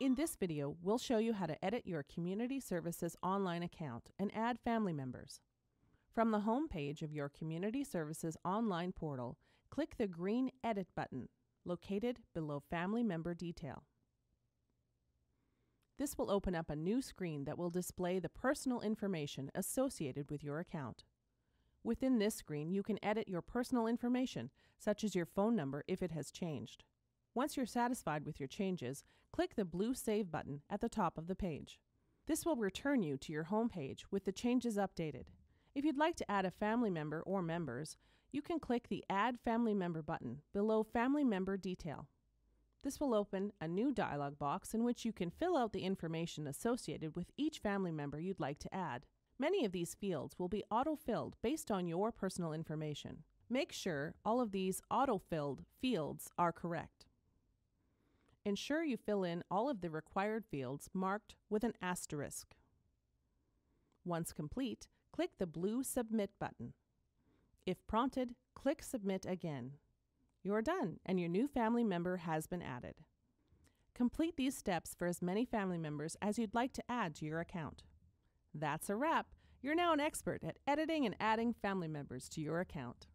In this video, we'll show you how to edit your Community Services online account and add family members. From the home page of your Community Services online portal, click the green Edit button located below Family Member Detail. This will open up a new screen that will display the personal information associated with your account. Within this screen, you can edit your personal information, such as your phone number if it has changed. Once you're satisfied with your changes, click the blue Save button at the top of the page. This will return you to your home page with the changes updated. If you'd like to add a family member or members, you can click the Add Family Member button below Family Member Detail. This will open a new dialog box in which you can fill out the information associated with each family member you'd like to add. Many of these fields will be auto-filled based on your personal information. Make sure all of these auto-filled fields are correct ensure you fill in all of the required fields marked with an asterisk. Once complete, click the blue Submit button. If prompted, click Submit again. You're done, and your new family member has been added. Complete these steps for as many family members as you'd like to add to your account. That's a wrap! You're now an expert at editing and adding family members to your account.